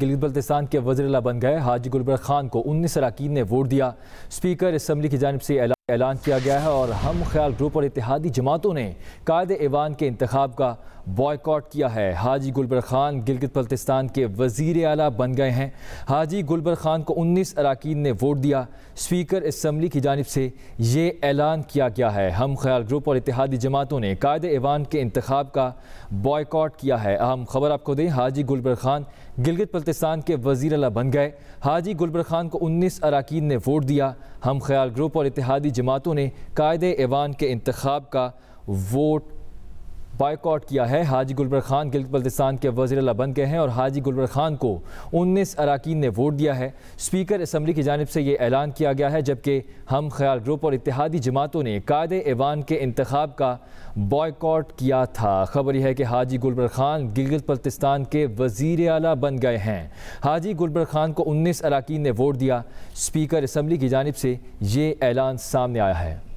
गिलगित बल्तिस्तान के वजरला बन गए हाजी गुलबर खान को उन्नीस अरकान ने वोट दिया स्पीकर असम्बली की जानब से ऐलान किया गया है और हम ख्याल ग्रुप और इतिहादी जमातों ने कायद ऐवान के इंतखब का बॉयकॉट किया है हाजी गुलबर खान गिलगित बल्तिस्तान के वजीर अला बन गए हैं हाजी गुलबर खान को उन्नीस अरकान ने वोट दिया स्पीकर इसम्बली की जानब से ये ऐलान किया गया है हम ख्याल ग्रुप और इतिहादी जमातों ने कायद ऐवान के इंतखब का बॉयकॉट किया है अहम खबर आपको दें हाजी गुलबर खान गिलगित बल्तिस्तान के वजीर अला बन गए हाजी गुलबर खान को उन्नीस अरकान ने वोट दिया हम ख्याल ग्रुप और इतिहादी जमातों ने कायद ऐवान के इंतखब का वोट बायकॉट किया है हाजी गुलबर खान गिल बल्तिस्तान के वजी अला बन गए हैं और हाजी गुलबर खान को उन्नीस अरकान ने वोट दिया है स्पीकर असम्बली की जानब से ये ऐलान किया गया है जबकि हम ख्याल ग्रुप और इतिहादी जमातों ने कायद ऐवान के इंतखब का बॉयकॉट किया था खबर यह है कि हाजी गुलबर खान गिलगित बल्तिस्तान के वजीर अला बन गए हैं हाजी गुलबर खान को उन्नीस अरकान ने वोट दिया स्पीकर असम्बली की जानब से ये ऐलान सामने आया है